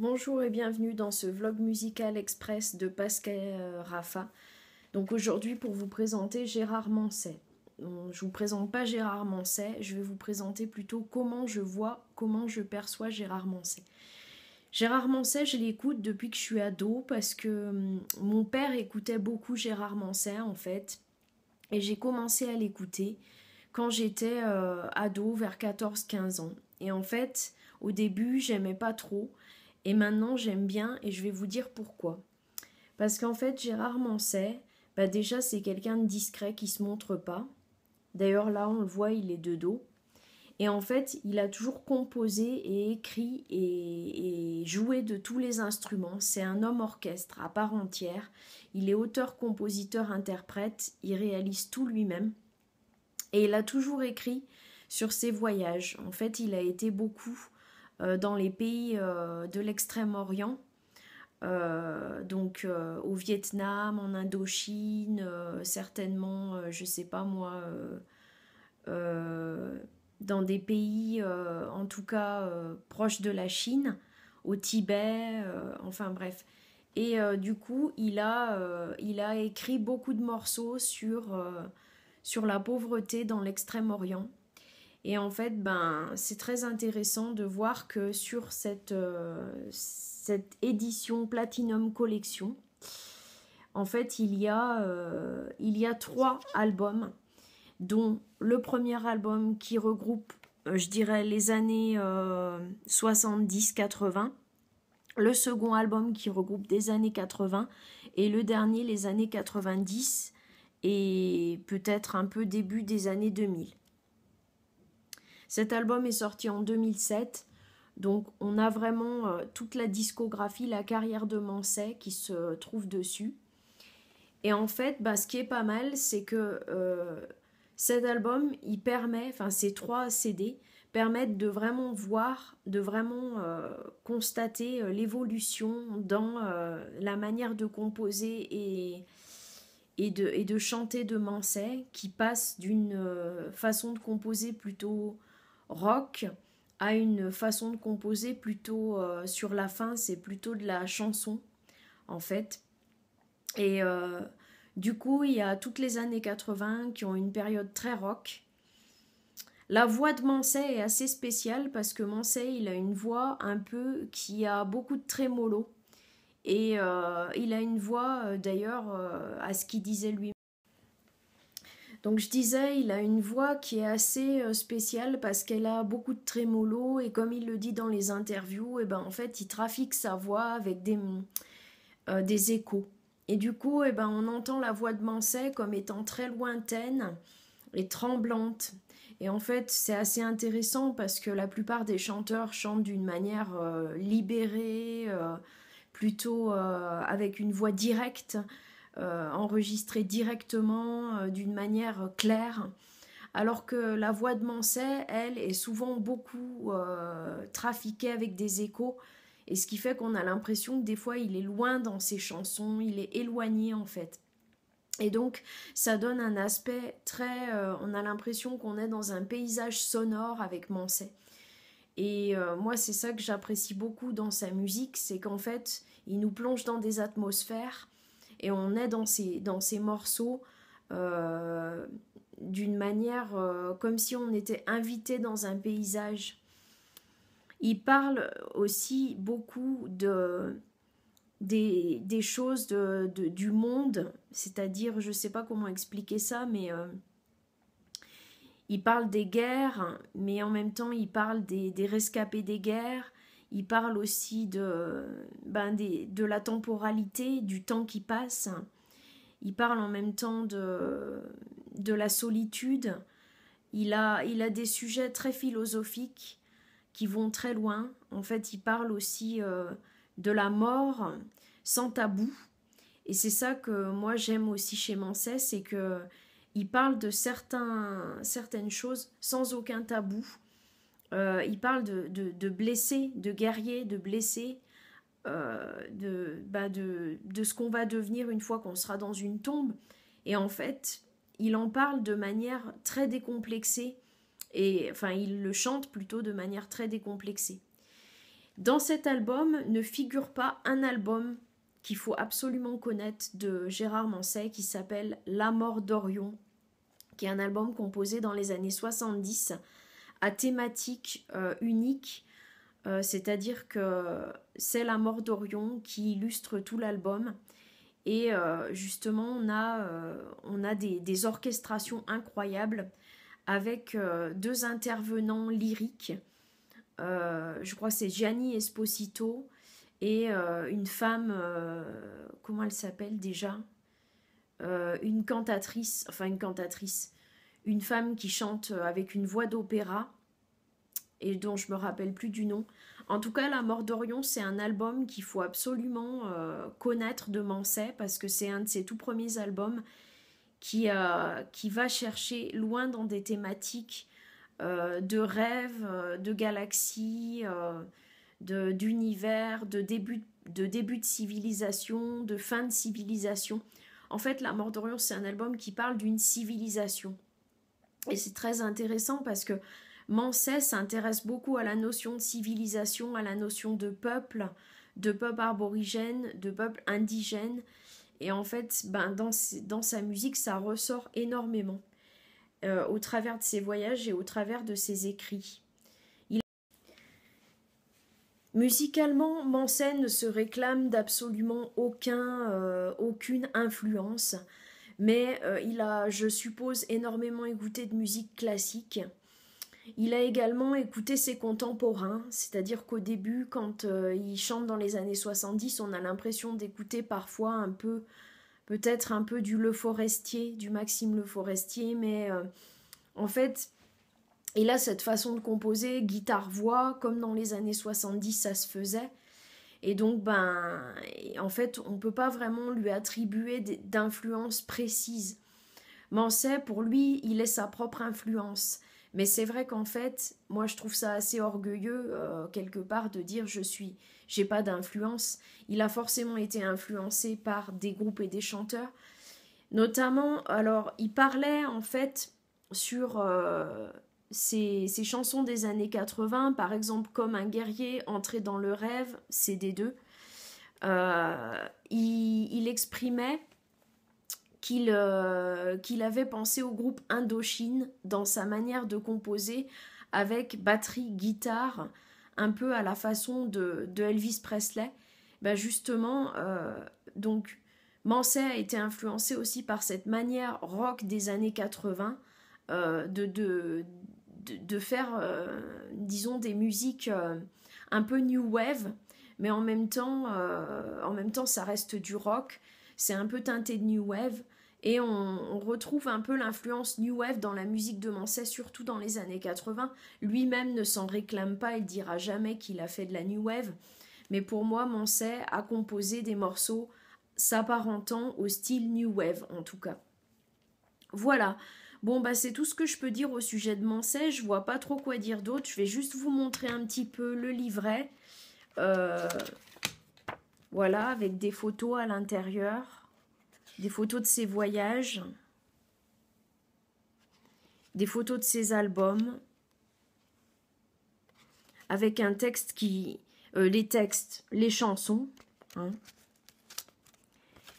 Bonjour et bienvenue dans ce vlog musical express de Pascal euh, Rafa. Donc aujourd'hui pour vous présenter Gérard Manset. Je ne vous présente pas Gérard Manset, je vais vous présenter plutôt comment je vois, comment je perçois Gérard Manset. Gérard Manset, je l'écoute depuis que je suis ado parce que hum, mon père écoutait beaucoup Gérard Manset en fait et j'ai commencé à l'écouter quand j'étais euh, ado vers 14-15 ans. Et en fait, au début, j'aimais pas trop et maintenant, j'aime bien et je vais vous dire pourquoi. Parce qu'en fait, Gérard Manset, bah déjà, c'est quelqu'un de discret qui se montre pas. D'ailleurs, là, on le voit, il est de dos. Et en fait, il a toujours composé et écrit et, et joué de tous les instruments. C'est un homme orchestre à part entière. Il est auteur, compositeur, interprète. Il réalise tout lui-même. Et il a toujours écrit sur ses voyages. En fait, il a été beaucoup euh, dans les pays euh, de l'extrême-orient. Euh, donc au Vietnam, en Indochine, certainement, je sais pas moi, dans des pays en tout cas proches de la Chine, au Tibet, enfin bref. Et du coup, il a, il a écrit beaucoup de morceaux sur, sur la pauvreté dans l'extrême-orient. Et en fait, ben, c'est très intéressant de voir que sur cette, euh, cette édition Platinum Collection, en fait, il y a, euh, il y a trois albums, dont le premier album qui regroupe, euh, je dirais, les années 70-80, le second album qui regroupe des années 80, et le dernier les années 90 et peut-être un peu début des années 2000. Cet album est sorti en 2007. Donc on a vraiment euh, toute la discographie, la carrière de Manset qui se trouve dessus. Et en fait, bah, ce qui est pas mal, c'est que euh, cet album, il permet, enfin ces trois CD permettent de vraiment voir, de vraiment euh, constater l'évolution dans la manière de composer et, de, et de chanter de Manset, qui passe d'une façon de composer plutôt rock a une façon de composer plutôt euh, sur la fin, c'est plutôt de la chanson en fait. Et euh, du coup, il y a toutes les années 80 qui ont une période très rock. La voix de Mansay est assez spéciale parce que Mansay, il a une voix un peu qui a beaucoup de trémolo. Et euh, il a une voix d'ailleurs à ce qu'il disait lui donc je disais, il a une voix qui est assez euh, spéciale parce qu'elle a beaucoup de trémolo et comme il le dit dans les interviews, et eh ben en fait il trafique sa voix avec des, euh, des échos. Et du coup, et eh ben on entend la voix de Manset comme étant très lointaine et tremblante. Et en fait, c'est assez intéressant parce que la plupart des chanteurs chantent d'une manière euh, libérée, plutôt avec une voix directe. Euh, enregistré directement, euh, d'une manière claire. Alors que la voix de Manset, elle, est souvent beaucoup euh, trafiquée avec des échos. Et ce qui fait qu'on a l'impression que des fois il est loin dans ses chansons, il est éloigné en fait. Et donc ça donne un aspect très... on a l'impression qu'on est dans un paysage sonore avec Manset. Et moi c'est ça que j'apprécie beaucoup dans sa musique, c'est qu'en fait il nous plonge dans des atmosphères et on est dans ces, dans ces morceaux euh, d'une manière euh, comme si on était invité dans un paysage. Il parle aussi beaucoup de, des, choses du monde, c'est-à-dire, je ne sais pas comment expliquer ça, mais euh, il parle des guerres, mais en même temps, il parle des rescapés des guerres, il parle aussi de, ben, de la temporalité, du temps qui passe. Il parle en même temps de, de la solitude. Il a, il a des sujets très philosophiques qui vont très loin. En fait, il parle aussi euh, de la mort sans tabou. Et c'est ça que moi j'aime aussi chez Mancès, c'est qu'il parle de certains, certaines choses sans aucun tabou euh, il parle de, blessés, de guerriers, de blessés, euh, bah, de, de, ce qu'on va devenir une fois qu'on sera dans une tombe. Et en fait, il en parle de manière très décomplexée, et enfin, il le chante plutôt de manière très décomplexée. Dans cet album ne figure pas un album qu'il faut absolument connaître de Gérard Manset qui s'appelle La mort d'Orion, qui est un album composé dans les années 70 à thématique euh, unique, euh, c'est-à-dire que c'est la mort d'Orion qui illustre tout l'album. Et euh, justement, on a, on a des, des, orchestrations incroyables avec deux intervenants lyriques. je crois que c'est Gianni Esposito et une femme, comment elle s'appelle déjà Une cantatrice, enfin une cantatrice une femme qui chante euh, avec une voix d'opéra et dont je me rappelle plus du nom. En tout cas, La Mort d'Orion, c'est un album qu'il faut absolument euh, connaître de Manset parce que c'est un de ses tout premiers albums qui, euh, va chercher loin dans des thématiques de rêves, de galaxies, d'univers, de, de, début, de début de civilisation, de fin de civilisation. En fait, La Mort d'Orion, c'est un album qui parle d'une civilisation. Et c'est très intéressant parce que Mancet s'intéresse beaucoup à la notion de civilisation, à la notion de peuple, de peuple aborigène, de peuple indigène. Et en fait, ben, dans, dans sa musique, ça ressort énormément euh, au travers de ses voyages et au travers de ses écrits. Musicalement, Mancet ne se réclame d'absolument aucun, euh, aucune influence mais euh, il a, je suppose, énormément écouté de musique classique. Il a également écouté ses contemporains, c'est-à-dire qu'au début, quand euh, il chante dans les années 70, on a l'impression d'écouter parfois un peu, peut-être un peu du Le Forestier, du Maxime Le Forestier, mais euh, en fait, il a cette façon de composer guitare-voix, comme dans les années 70 ça se faisait, et donc, ben, en fait, on ne peut pas vraiment lui attribuer d'influence précise. Mansay, pour lui, il est sa propre influence. Mais c'est vrai qu'en fait, moi je trouve ça assez orgueilleux euh, quelque part de dire je suis, j'ai pas d'influence. Il a forcément été influencé par des groupes et des chanteurs. Notamment, alors il parlait en fait sur euh, ces, chansons des années 80, par exemple comme un guerrier, entré dans le rêve, c'est des deux. Euh, il, exprimait qu'il euh, qu'il avait pensé au groupe Indochine dans sa manière de composer avec batterie, guitare, un peu à la façon de, Elvis Presley. Ben justement, euh, donc Manset a été influencé aussi par cette manière rock des années 80 de, de, de, faire, euh, disons, des musiques euh, un peu new wave, mais en même temps, euh, en même temps ça reste du rock, c'est un peu teinté de new wave, et on, retrouve un peu l'influence new wave dans la musique de Manset, surtout dans les années 80. Lui-même ne s'en réclame pas, il dira jamais qu'il a fait de la new wave, mais pour moi, Manset a composé des morceaux s'apparentant au style new wave en tout cas. Voilà, Bon, bah, c'est tout ce que je peux dire au sujet de Mansay. Je vois pas trop quoi dire d'autre. Je vais juste vous montrer un petit peu le livret. Euh, voilà, avec des photos à l'intérieur, des photos de ses voyages, des photos de ses albums, avec un texte qui... Euh, les textes, les chansons, hein,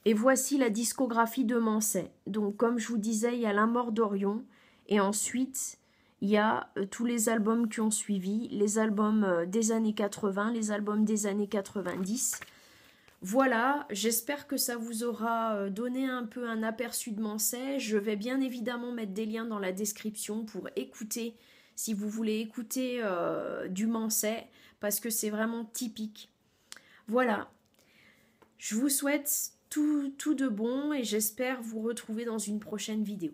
et voici la discographie de Manset. Donc, comme je vous disais, il y a La mort d'Orion. Et ensuite, il y a euh, tous les albums qui ont suivi, les albums euh, des années 80, les albums des années 90. Voilà, j'espère que ça vous aura euh, donné un peu un aperçu de Manset. Je vais bien évidemment mettre des liens dans la description pour écouter, si vous voulez écouter du Manset, parce que c'est vraiment typique. Voilà, je vous souhaite tout, de bon et j'espère vous retrouver dans une prochaine vidéo.